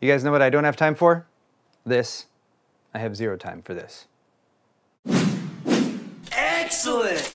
You guys know what I don't have time for? This. I have zero time for this. Excellent!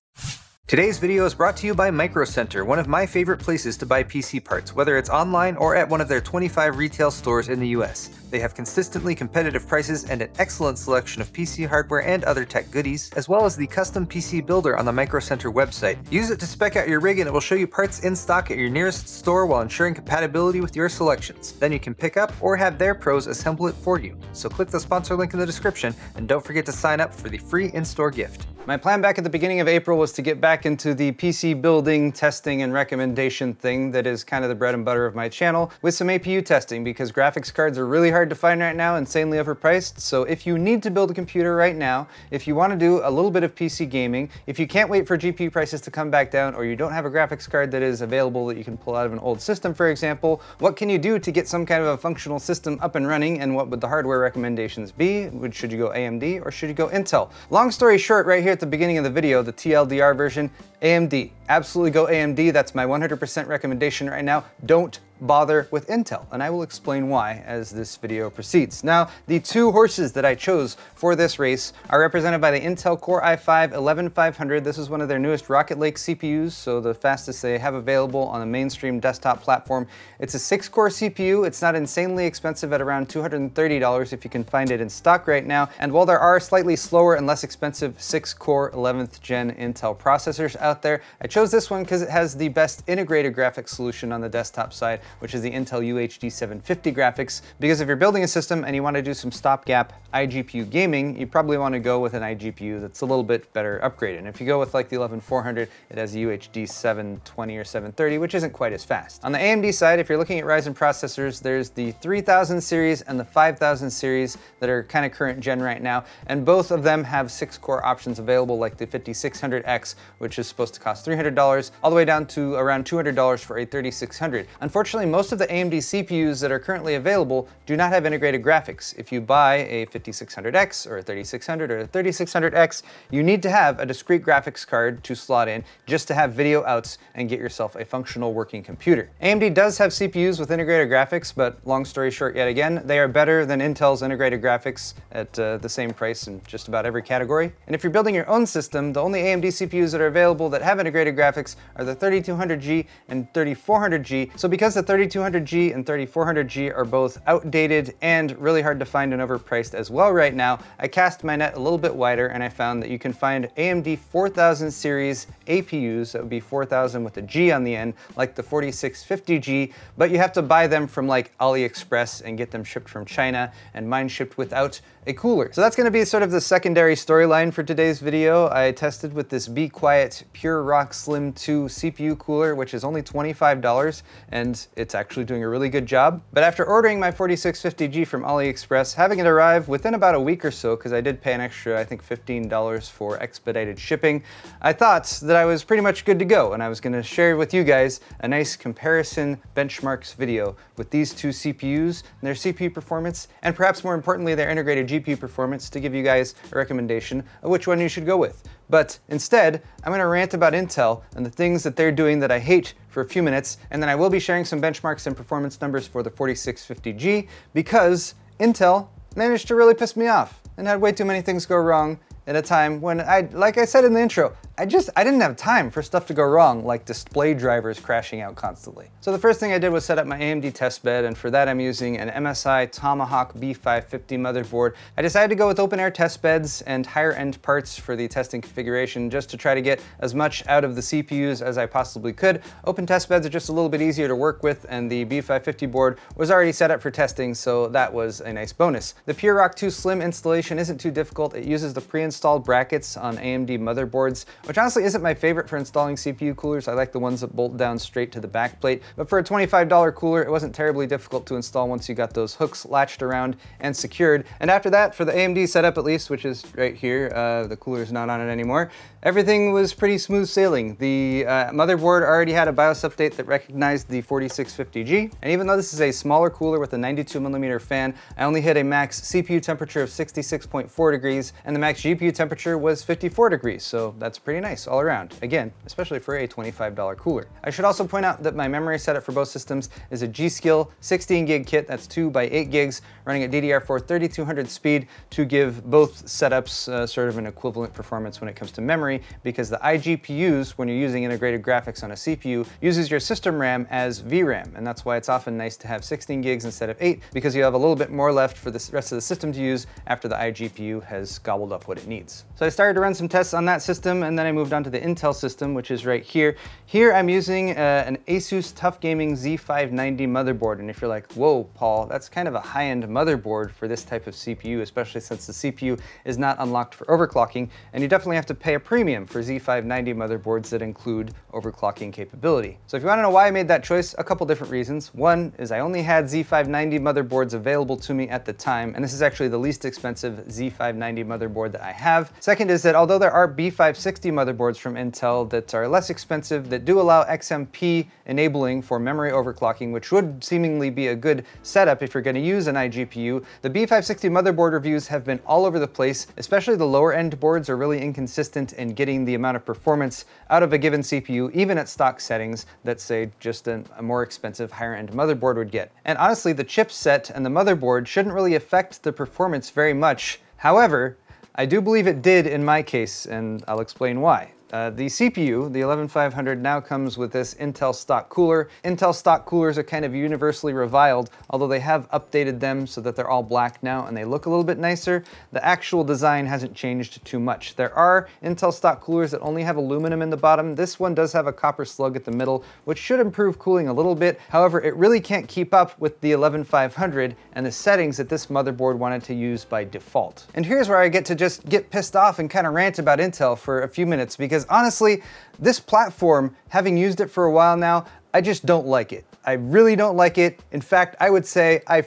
Today's video is brought to you by Micro Center, one of my favorite places to buy PC parts, whether it's online or at one of their 25 retail stores in the US. They have consistently competitive prices and an excellent selection of PC hardware and other tech goodies, as well as the custom PC builder on the Micro Center website. Use it to spec out your rig and it will show you parts in stock at your nearest store while ensuring compatibility with your selections. Then you can pick up or have their pros assemble it for you. So click the sponsor link in the description and don't forget to sign up for the free in-store gift. My plan back at the beginning of April was to get back into the PC building, testing, and recommendation thing that is kind of the bread and butter of my channel with some APU testing because graphics cards are really hard hard to find right now, insanely overpriced, so if you need to build a computer right now, if you want to do a little bit of PC gaming, if you can't wait for GPU prices to come back down, or you don't have a graphics card that is available that you can pull out of an old system, for example, what can you do to get some kind of a functional system up and running, and what would the hardware recommendations be? should you go AMD or should you go Intel? Long story short, right here at the beginning of the video, the TLDR version, AMD. Absolutely go AMD, that's my 100% recommendation right now. Don't bother with Intel, and I will explain why as this video proceeds. Now, the two horses that I chose for this race are represented by the Intel Core i5-11500. This is one of their newest Rocket Lake CPUs, so the fastest they have available on a mainstream desktop platform. It's a six-core CPU. It's not insanely expensive at around $230 if you can find it in stock right now. And while there are slightly slower and less expensive six-core 11th gen Intel processors out there, I chose this one because it has the best integrated graphics solution on the desktop side which is the Intel UHD 750 graphics, because if you're building a system and you want to do some stopgap iGPU gaming, you probably want to go with an iGPU that's a little bit better upgraded. And if you go with like the 11400, it has a UHD 720 or 730, which isn't quite as fast. On the AMD side, if you're looking at Ryzen processors, there's the 3000 series and the 5000 series that are kind of current gen right now, and both of them have six core options available, like the 5600X, which is supposed to cost $300, all the way down to around $200 for a 3600. Unfortunately, most of the AMD CPUs that are currently available do not have integrated graphics. If you buy a 5600X or a 3600 or a 3600X, you need to have a discrete graphics card to slot in just to have video outs and get yourself a functional working computer. AMD does have CPUs with integrated graphics, but long story short yet again, they are better than Intel's integrated graphics at uh, the same price in just about every category. And if you're building your own system, the only AMD CPUs that are available that have integrated graphics are the 3200G and 3400G. So because the 3200G and 3400G are both outdated and really hard to find and overpriced as well right now. I cast my net a little bit wider and I found that you can find AMD 4000 series APUs, that would be 4000 with a G on the end, like the 4650G, but you have to buy them from like AliExpress and get them shipped from China and mine shipped without a cooler. So that's gonna be sort of the secondary storyline for today's video. I tested with this Be Quiet Pure Rock Slim 2 CPU cooler, which is only $25, and it's actually doing a really good job. But after ordering my 4650G from AliExpress, having it arrive within about a week or so, because I did pay an extra, I think $15 for expedited shipping, I thought that I was pretty much good to go, and I was gonna share with you guys a nice comparison benchmarks video with these two CPUs, and their CPU performance, and perhaps more importantly, their integrated GPU performance to give you guys a recommendation of which one you should go with. But instead, I'm gonna rant about Intel and the things that they're doing that I hate for a few minutes, and then I will be sharing some benchmarks and performance numbers for the 4650G because Intel managed to really piss me off and had way too many things go wrong at a time when I, like I said in the intro, I just, I didn't have time for stuff to go wrong, like display drivers crashing out constantly. So the first thing I did was set up my AMD testbed, and for that I'm using an MSI Tomahawk B550 motherboard. I decided to go with open air testbeds and higher end parts for the testing configuration, just to try to get as much out of the CPUs as I possibly could. Open testbeds are just a little bit easier to work with, and the B550 board was already set up for testing, so that was a nice bonus. The Pure Rock 2 Slim installation isn't too difficult. It uses the pre-installed brackets on AMD motherboards, which honestly isn't my favorite for installing CPU coolers. I like the ones that bolt down straight to the back plate, but for a $25 cooler, it wasn't terribly difficult to install once you got those hooks latched around and secured. And after that, for the AMD setup at least, which is right here, uh, the cooler's not on it anymore, Everything was pretty smooth sailing. The uh, motherboard already had a BIOS update that recognized the 4650G, and even though this is a smaller cooler with a 92 millimeter fan, I only hit a max CPU temperature of 66.4 degrees, and the max GPU temperature was 54 degrees, so that's pretty nice all around. Again, especially for a $25 cooler. I should also point out that my memory setup for both systems is a G-Skill 16 gig kit, that's two by eight gigs, running at DDR4 3200 speed to give both setups uh, sort of an equivalent performance when it comes to memory memory because the iGPUs, when you're using integrated graphics on a CPU, uses your system RAM as VRAM, and that's why it's often nice to have 16 gigs instead of 8, because you have a little bit more left for the rest of the system to use after the iGPU has gobbled up what it needs. So I started to run some tests on that system, and then I moved on to the Intel system, which is right here. Here I'm using uh, an Asus Tough Gaming Z590 motherboard, and if you're like, whoa, Paul, that's kind of a high-end motherboard for this type of CPU, especially since the CPU is not unlocked for overclocking, and you definitely have to pay a premium premium for Z590 motherboards that include overclocking capability. So if you wanna know why I made that choice, a couple different reasons. One is I only had Z590 motherboards available to me at the time, and this is actually the least expensive Z590 motherboard that I have. Second is that although there are B560 motherboards from Intel that are less expensive that do allow XMP enabling for memory overclocking, which would seemingly be a good setup if you're gonna use an iGPU, the B560 motherboard reviews have been all over the place, especially the lower end boards are really inconsistent in and getting the amount of performance out of a given CPU, even at stock settings that say just an, a more expensive higher end motherboard would get. And honestly, the chipset and the motherboard shouldn't really affect the performance very much. However, I do believe it did in my case, and I'll explain why. Uh, the CPU, the 11500, now comes with this Intel stock cooler. Intel stock coolers are kind of universally reviled, although they have updated them so that they're all black now and they look a little bit nicer. The actual design hasn't changed too much. There are Intel stock coolers that only have aluminum in the bottom. This one does have a copper slug at the middle, which should improve cooling a little bit. However, it really can't keep up with the 11500 and the settings that this motherboard wanted to use by default. And here's where I get to just get pissed off and kind of rant about Intel for a few minutes because because honestly, this platform, having used it for a while now, I just don't like it. I really don't like it. In fact, I would say I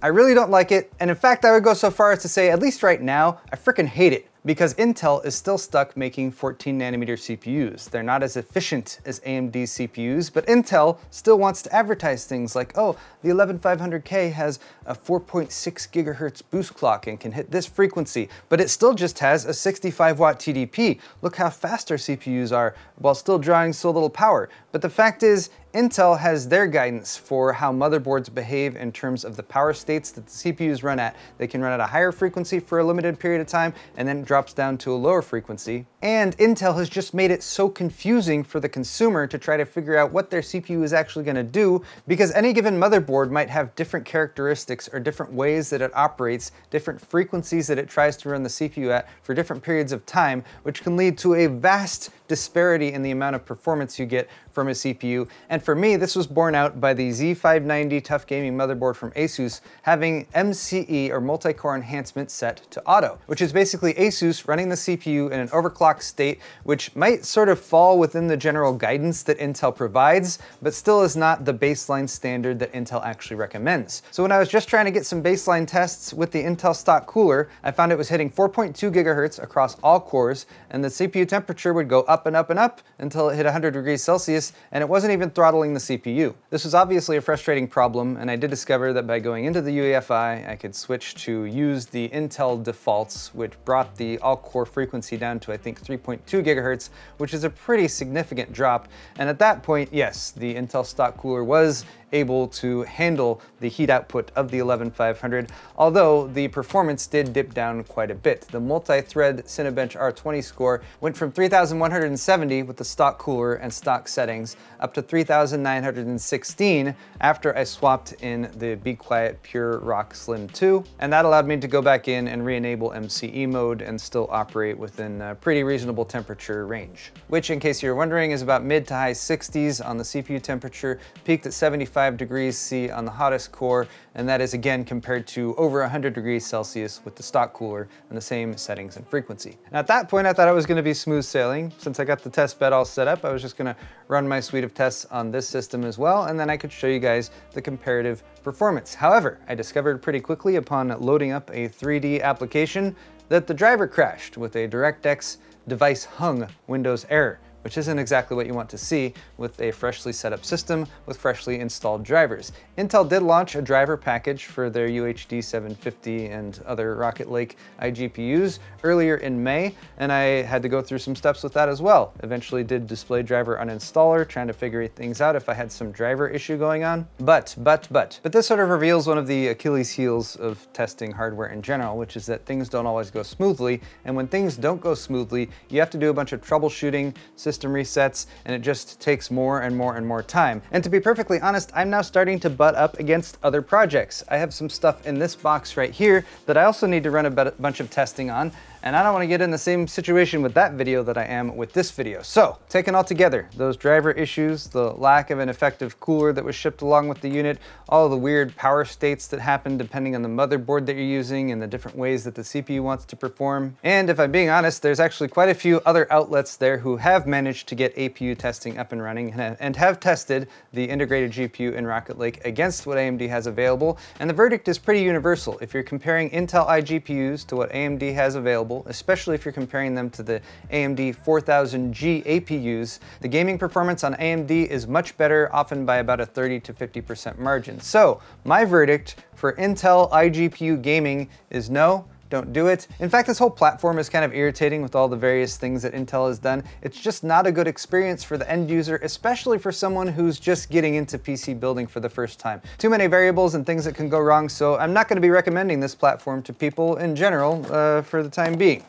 I really don't like it, and in fact, I would go so far as to say, at least right now, I freaking hate it because Intel is still stuck making 14 nanometer CPUs. They're not as efficient as AMD CPUs, but Intel still wants to advertise things like, oh, the 11500K has a 4.6 gigahertz boost clock and can hit this frequency, but it still just has a 65 watt TDP. Look how fast our CPUs are while still drawing so little power. But the fact is, Intel has their guidance for how motherboards behave in terms of the power states that the CPUs run at. They can run at a higher frequency for a limited period of time, and then it drops down to a lower frequency. And Intel has just made it so confusing for the consumer to try to figure out what their CPU is actually gonna do, because any given motherboard might have different characteristics or different ways that it operates, different frequencies that it tries to run the CPU at for different periods of time, which can lead to a vast disparity in the amount of performance you get from a CPU. And for me, this was borne out by the Z590 Tough Gaming motherboard from ASUS having MCE or multi-core enhancement set to auto, which is basically ASUS running the CPU in an overclocked state, which might sort of fall within the general guidance that Intel provides, but still is not the baseline standard that Intel actually recommends. So when I was just trying to get some baseline tests with the Intel stock cooler, I found it was hitting 4.2 gigahertz across all cores, and the CPU temperature would go up up and up and up until it hit 100 degrees Celsius, and it wasn't even throttling the CPU. This was obviously a frustrating problem, and I did discover that by going into the UEFI, I could switch to use the Intel defaults, which brought the all-core frequency down to, I think, 3.2 gigahertz, which is a pretty significant drop. And at that point, yes, the Intel stock cooler was able to handle the heat output of the 11500, although the performance did dip down quite a bit. The multi-thread Cinebench R20 score went from 3,100 with the stock cooler and stock settings up to 3,916 after I swapped in the Be Quiet Pure Rock Slim 2. And that allowed me to go back in and re-enable MCE mode and still operate within a pretty reasonable temperature range, which in case you're wondering is about mid to high 60s on the CPU temperature, peaked at 75 degrees C on the hottest core, and that is again compared to over 100 degrees Celsius with the stock cooler and the same settings and frequency. And at that point, I thought I was gonna be smooth sailing since once I got the test bed all set up, I was just gonna run my suite of tests on this system as well, and then I could show you guys the comparative performance. However, I discovered pretty quickly upon loading up a 3D application that the driver crashed with a DirectX device hung Windows error which isn't exactly what you want to see with a freshly set up system with freshly installed drivers. Intel did launch a driver package for their UHD 750 and other Rocket Lake iGPUs earlier in May, and I had to go through some steps with that as well. Eventually did display driver uninstaller, trying to figure things out if I had some driver issue going on. But, but, but. But this sort of reveals one of the Achilles heels of testing hardware in general, which is that things don't always go smoothly, and when things don't go smoothly, you have to do a bunch of troubleshooting, system resets, and it just takes more and more and more time. And to be perfectly honest, I'm now starting to butt up against other projects. I have some stuff in this box right here that I also need to run a bunch of testing on, and I don't want to get in the same situation with that video that I am with this video. So, taken all together, those driver issues, the lack of an effective cooler that was shipped along with the unit, all the weird power states that happen depending on the motherboard that you're using and the different ways that the CPU wants to perform. And if I'm being honest, there's actually quite a few other outlets there who have managed to get APU testing up and running and have tested the integrated GPU in Rocket Lake against what AMD has available. And the verdict is pretty universal. If you're comparing Intel iGPUs to what AMD has available, especially if you're comparing them to the AMD 4000G APUs. The gaming performance on AMD is much better, often by about a 30 to 50% margin. So my verdict for Intel iGPU gaming is no, don't do it. In fact, this whole platform is kind of irritating with all the various things that Intel has done. It's just not a good experience for the end user, especially for someone who's just getting into PC building for the first time. Too many variables and things that can go wrong, so I'm not gonna be recommending this platform to people in general uh, for the time being.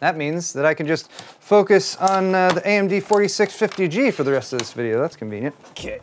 That means that I can just focus on uh, the AMD 4650G for the rest of this video. That's convenient. Okay.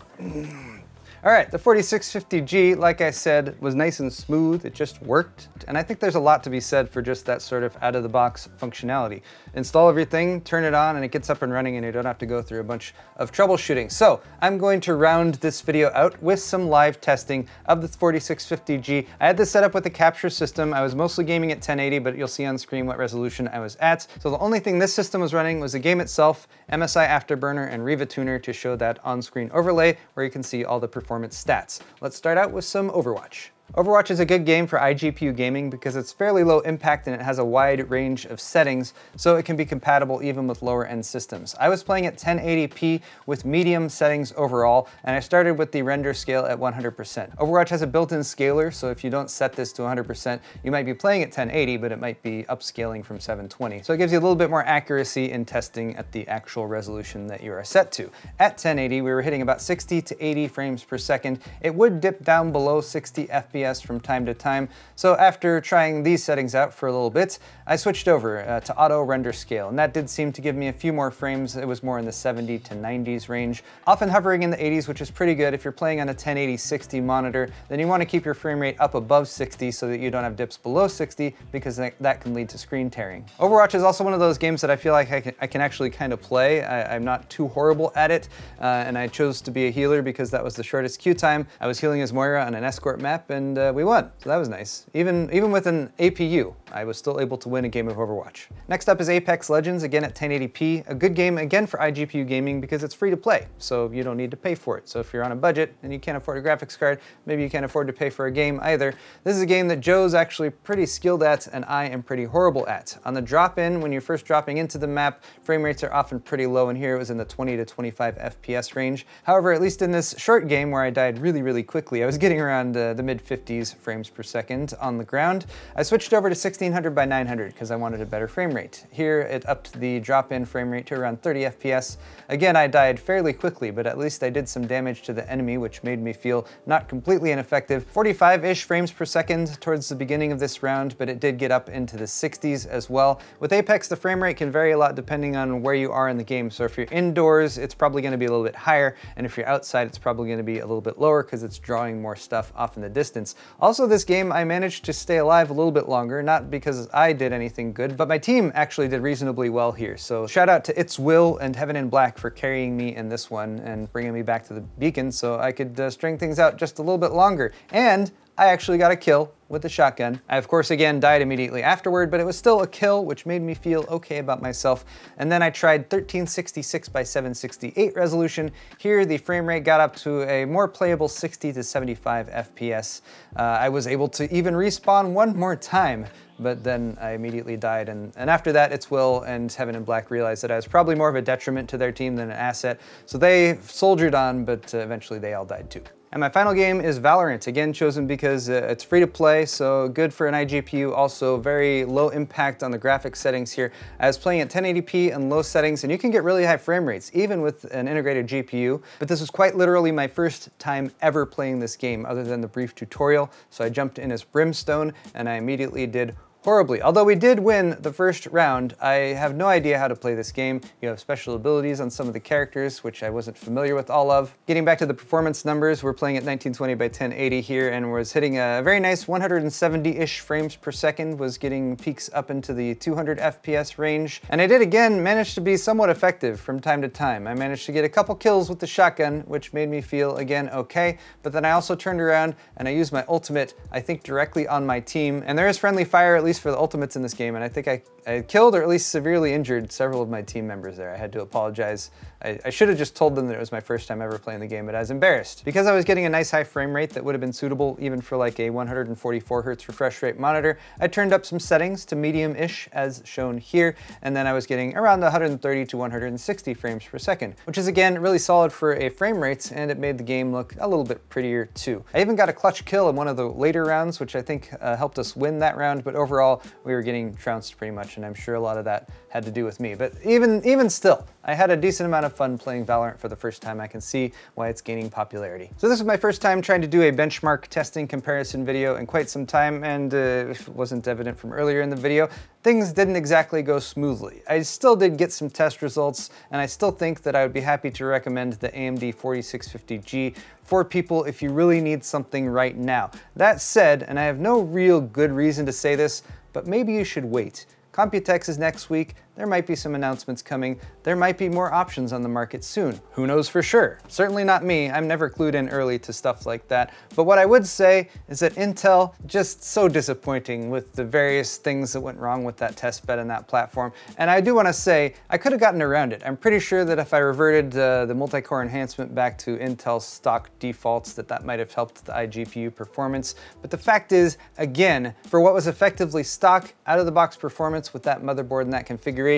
All right, the 4650G, like I said, was nice and smooth. It just worked. And I think there's a lot to be said for just that sort of out of the box functionality. Install everything, turn it on, and it gets up and running and you don't have to go through a bunch of troubleshooting. So I'm going to round this video out with some live testing of the 4650G. I had this set up with a capture system. I was mostly gaming at 1080, but you'll see on screen what resolution I was at. So the only thing this system was running was the game itself, MSI Afterburner, and Riva Tuner to show that on-screen overlay where you can see all the performance performance stats. Let's start out with some Overwatch. Overwatch is a good game for iGPU gaming because it's fairly low impact and it has a wide range of settings, so it can be compatible even with lower end systems. I was playing at 1080p with medium settings overall, and I started with the render scale at 100%. Overwatch has a built-in scaler, so if you don't set this to 100%, you might be playing at 1080, but it might be upscaling from 720. So it gives you a little bit more accuracy in testing at the actual resolution that you are set to. At 1080, we were hitting about 60 to 80 frames per second. It would dip down below 60 FPS FPS from time to time, so after trying these settings out for a little bit, I switched over uh, to auto render scale, and that did seem to give me a few more frames. It was more in the 70 to 90s range, often hovering in the 80s, which is pretty good. If you're playing on a 1080 60 monitor, then you want to keep your frame rate up above 60 so that you don't have dips below 60 because that can lead to screen tearing. Overwatch is also one of those games that I feel like I can, I can actually kind of play. I, am not too horrible at it, uh, and I chose to be a healer because that was the shortest queue time. I was healing as Moira on an escort map, and and uh, we won, so that was nice. Even, even with an APU, I was still able to win a game of Overwatch. Next up is Apex Legends, again at 1080p, a good game again for iGPU gaming because it's free to play, so you don't need to pay for it. So if you're on a budget and you can't afford a graphics card, maybe you can't afford to pay for a game either. This is a game that Joe's actually pretty skilled at and I am pretty horrible at. On the drop-in, when you're first dropping into the map, frame rates are often pretty low, and here it was in the 20 to 25 FPS range. However, at least in this short game where I died really, really quickly, I was getting around uh, the mid 50s 50s frames per second on the ground. I switched over to 1600 by 900 because I wanted a better frame rate. Here it upped the drop-in frame rate to around 30 FPS. Again, I died fairly quickly, but at least I did some damage to the enemy, which made me feel not completely ineffective. 45-ish frames per second towards the beginning of this round, but it did get up into the 60s as well. With Apex, the frame rate can vary a lot depending on where you are in the game. So if you're indoors, it's probably gonna be a little bit higher, and if you're outside, it's probably gonna be a little bit lower because it's drawing more stuff off in the distance distance. Also this game, I managed to stay alive a little bit longer, not because I did anything good, but my team actually did reasonably well here. So shout out to It's Will and Heaven in Black for carrying me in this one and bringing me back to the beacon so I could uh, string things out just a little bit longer. And I actually got a kill with the shotgun. I of course again died immediately afterward, but it was still a kill, which made me feel okay about myself. And then I tried 1366 by 768 resolution. Here the frame rate got up to a more playable 60 to 75 FPS. Uh, I was able to even respawn one more time, but then I immediately died. And, and after that, it's Will and Heaven and Black realized that I was probably more of a detriment to their team than an asset. So they soldiered on, but uh, eventually they all died too. And my final game is Valorant, again chosen because uh, it's free to play, so good for an iGPU, also very low impact on the graphics settings here. I was playing at 1080p and low settings, and you can get really high frame rates, even with an integrated GPU, but this was quite literally my first time ever playing this game, other than the brief tutorial, so I jumped in as Brimstone, and I immediately did horribly. Although we did win the first round, I have no idea how to play this game. You have special abilities on some of the characters, which I wasn't familiar with all of. Getting back to the performance numbers, we're playing at 1920 by 1080 here and was hitting a very nice 170-ish frames per second, was getting peaks up into the 200 FPS range. And I did again manage to be somewhat effective from time to time. I managed to get a couple kills with the shotgun, which made me feel again okay, but then I also turned around and I used my ultimate, I think directly on my team, and there is friendly fire at least least for the ultimates in this game, and I think I, I killed or at least severely injured several of my team members there. I had to apologize. I, I should have just told them that it was my first time ever playing the game, but I was embarrassed. Because I was getting a nice high frame rate that would have been suitable even for like a 144 hertz refresh rate monitor, I turned up some settings to medium-ish as shown here, and then I was getting around 130 to 160 frames per second, which is again really solid for a frame rates, and it made the game look a little bit prettier too. I even got a clutch kill in one of the later rounds, which I think uh, helped us win that round, but overall overall, we were getting trounced pretty much, and I'm sure a lot of that had to do with me. But even, even still, I had a decent amount of fun playing Valorant for the first time. I can see why it's gaining popularity. So this is my first time trying to do a benchmark testing comparison video in quite some time, and uh, if it wasn't evident from earlier in the video, things didn't exactly go smoothly. I still did get some test results, and I still think that I would be happy to recommend the AMD 4650G for people if you really need something right now. That said, and I have no real good reason to say this, but maybe you should wait. Computex is next week, there might be some announcements coming. There might be more options on the market soon. Who knows for sure? Certainly not me. I'm never clued in early to stuff like that. But what I would say is that Intel just so disappointing with the various things that went wrong with that test bed and that platform. And I do want to say I could have gotten around it. I'm pretty sure that if I reverted uh, the multi-core enhancement back to Intel's stock defaults, that that might have helped the iGPU performance. But the fact is, again, for what was effectively stock out-of-the-box performance with that motherboard and that configuration,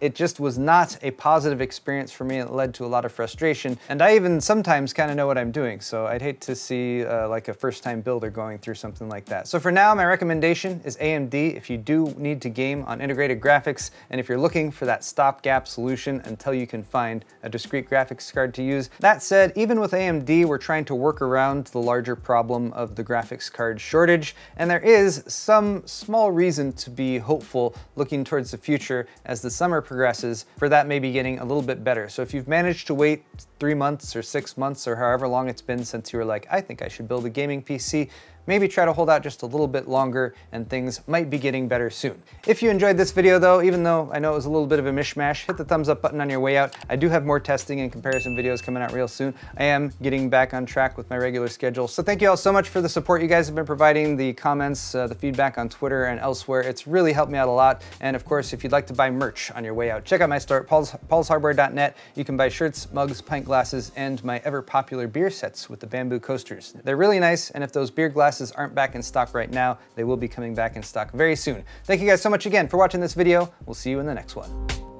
it just was not a positive experience for me. It led to a lot of frustration. And I even sometimes kind of know what I'm doing. So I'd hate to see uh, like a first time builder going through something like that. So for now, my recommendation is AMD. If you do need to game on integrated graphics, and if you're looking for that stopgap solution until you can find a discrete graphics card to use. That said, even with AMD, we're trying to work around the larger problem of the graphics card shortage. And there is some small reason to be hopeful looking towards the future as the summer progresses for that maybe getting a little bit better. So if you've managed to wait three months or six months or however long it's been since you were like, I think I should build a gaming PC, maybe try to hold out just a little bit longer and things might be getting better soon. If you enjoyed this video though, even though I know it was a little bit of a mishmash, hit the thumbs up button on your way out. I do have more testing and comparison videos coming out real soon. I am getting back on track with my regular schedule. So thank you all so much for the support you guys have been providing, the comments, uh, the feedback on Twitter and elsewhere. It's really helped me out a lot. And of course, if you'd like to buy merch on your way out, check out my store at paulshardware.net. You can buy shirts, mugs, pint glasses, and my ever popular beer sets with the bamboo coasters. They're really nice. And if those beer glasses glasses aren't back in stock right now. They will be coming back in stock very soon. Thank you guys so much again for watching this video. We'll see you in the next one.